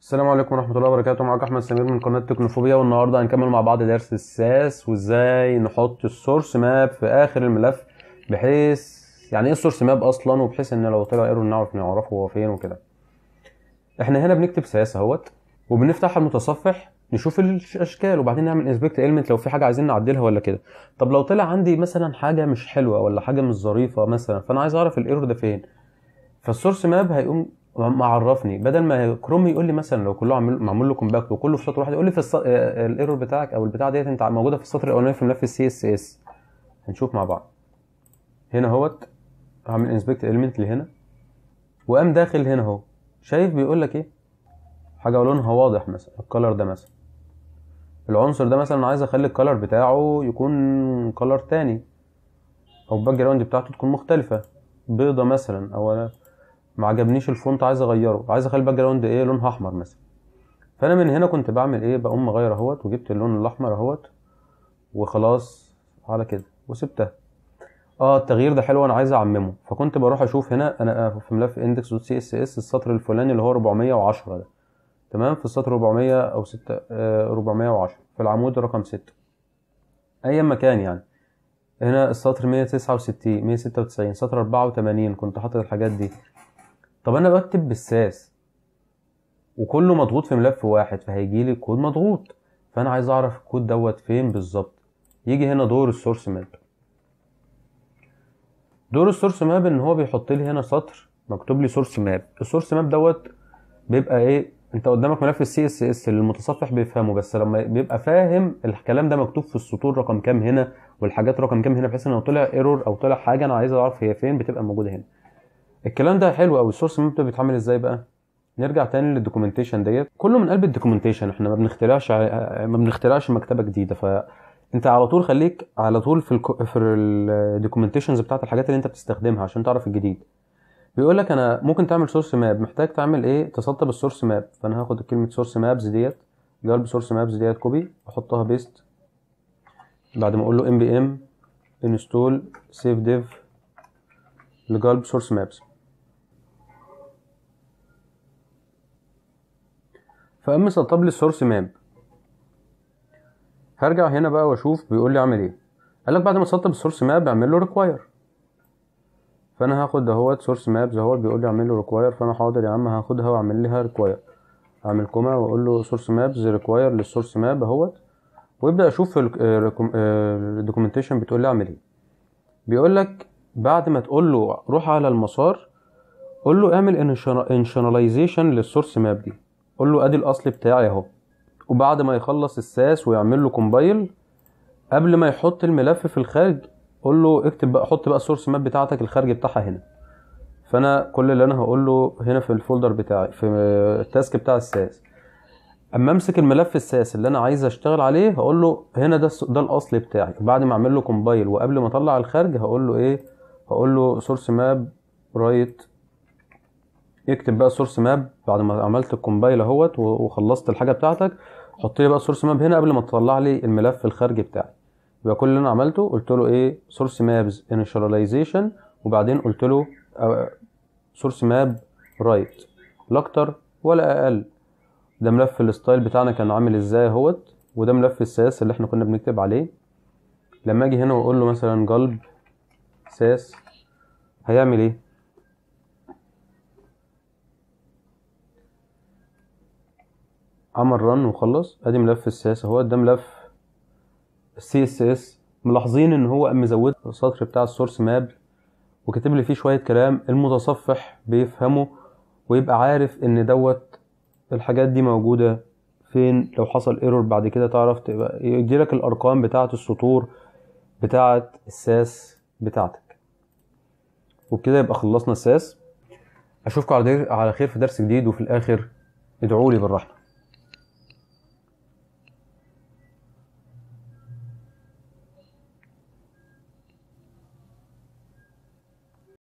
السلام عليكم ورحمة الله وبركاته معاكم أحمد سمير من قناة تكنوفوبيا والنهاردة هنكمل مع بعض درس الساس وإزاي نحط السورس ماب في آخر الملف بحيث يعني إيه السورس ماب أصلا وبحيث إن لو طلع ايرور نعرف نعرفه هو فين وكده إحنا هنا بنكتب ساس أهوت وبنفتح المتصفح نشوف الاشكال وبعدين نعمل انسبكت ايلمنت لو في حاجه عايزين نعدلها ولا كده طب لو طلع عندي مثلا حاجه مش حلوه ولا حاجه مش ظريفه مثلا فانا عايز اعرف الايرور ده فين فالسورس ماب هيقوم ما عرفني بدل ما كروم يقول لي مثلا لو كله عامل معمول له كومباكت وكله في سطر واحد يقول لي في الص... آه، آه، الايرور بتاعك او البتاع ديت انت موجوده في السطر الاولاني في ملف السي اس اس هنشوف مع بعض هنا اهوت هعمل انسبكت اليمنت لهنا وقام داخل هنا اهو شايف بيقول لك ايه حاجه لونها واضح مثلا الكلر ده مثلا العنصر ده مثلا عايز اخلي الكلر بتاعه يكون كلر تاني او الباك جراوند بتاعته تكون مختلفه بيضه مثلا او ما عجبنيش الفونت عايز اغيره عايز اخلي الباك جراوند ايه لونها احمر مثلا فانا من هنا كنت بعمل ايه بقوم اغير اهوت وجبت اللون الاحمر اهوت وخلاص على كده وسبتها اه التغيير ده حلو انا عايز اعممه فكنت بروح اشوف هنا انا في ملف اندكس دوت سي اس اس السطر الفلاني اللي هو 410 ده تمام في السطر 400 او 6 410 آه، في العمود رقم 6 ايا ما كان يعني هنا السطر 169 196 سطر 84 كنت حاطط الحاجات دي طب انا بكتب بالساس وكله مضغوط في ملف واحد فهيجي لي كود مضغوط فانا عايز اعرف الكود دوت فين بالظبط يجي هنا دور السورس ماب دور السورس ماب ان هو بيحط لي هنا سطر مكتوب لي سورس ماب السورس ماب دوت بيبقى ايه انت قدامك ملف السي اس اس اللي المتصفح بيفهمه بس لما بيبقى فاهم الكلام ده مكتوب في السطور رقم كام هنا والحاجات رقم كام هنا بحيث ان لو طلع ايرور او طلع حاجه انا عايز اعرف هي فين بتبقى موجوده هنا الكلام ده حلو قوي السورس ماب بيتعمل ازاي بقى نرجع تاني للدوكيومنتيشن ديت كله من قلب الدوكيومنتيشن احنا ما بنخترعش ما بنخترعش مكتبه جديده فانت على طول خليك على طول في الكو... في الدوكيومنتيشنز بتاعت الحاجات اللي انت بتستخدمها عشان تعرف الجديد بيقول لك انا ممكن تعمل سورس ماب محتاج تعمل ايه تسطب السورس ماب فانا هاخد كلمه سورس مابز ديت جلب سورس مابز ديت كوبي احطها بيست بعد ما اقول له ام بي ام انستول سيف ديف لجلب سورس مابس فقام سطب لي السورس ماب هرجع هنا بقى واشوف بيقول لي اعمل ايه قال لك بعد ما سطب السورس ماب اعمل له ريكواير فانا هاخد دهوت سورس مابز هو بيقول لي اعمل له ريكواير فانا حاضر يا عم هاخدها واعمل لها ريكواير اعمل كوما واقول له سورس مابز ريكواير للسورس ماب اهوت وابدا اشوف الدوكيومنتيشن بتقول لي اعمل ايه بيقول لك بعد ما تقول له روح على المسار قول له اعمل انشناليزيشن للسورس ماب دي قول له ادي الاصل بتاعي اهو وبعد ما يخلص الساس ويعمل له كومبايل قبل ما يحط الملف في الخارج قول له اكتب بقى حط بقى السورس ماب بتاعتك الخارج بتاعها هنا فانا كل اللي انا هقول له هنا في الفولدر بتاعي في التاسك بتاع الساس اما امسك الملف الساس اللي انا عايز اشتغل عليه هقول له هنا ده ده الاصل بتاعي بعد ما اعمل له كومبايل وقبل ما اطلع الخارج هقول له ايه هقول له سورس ماب رايت اكتب بقى سورس ماب بعد ما عملت الكومبايل اهوت وخلصت الحاجه بتاعتك حط لي بقى سورس ماب هنا قبل ما تطلع لي الملف الخارجي بتاعي يبقى كل اللي انا عملته قلت له ايه سورس مابز انيشاليزيشن وبعدين قلت له سورس ماب رايت لا اكتر ولا اقل ده ملف الستايل بتاعنا كان عامل ازاي اهوت وده ملف الساس اللي احنا كنا بنكتب عليه لما اجي هنا واقول له مثلا جلب ساس هيعمل ايه عمل رن وخلص ادي ملف الساس اهو ده ملف السي اس اس ملاحظين ان هو مزود السطر بتاع السورس ماب وكاتب لي فيه شويه كلام المتصفح بيفهمه ويبقى عارف ان دوت الحاجات دي موجوده فين لو حصل ايرور بعد كده تعرف تبقى يديلك الارقام بتاعه السطور بتاعه الساس بتاعتك وبكده يبقى خلصنا الساس اشوفكم على خير في درس جديد وفي الاخر ادعوا لي بالرحمه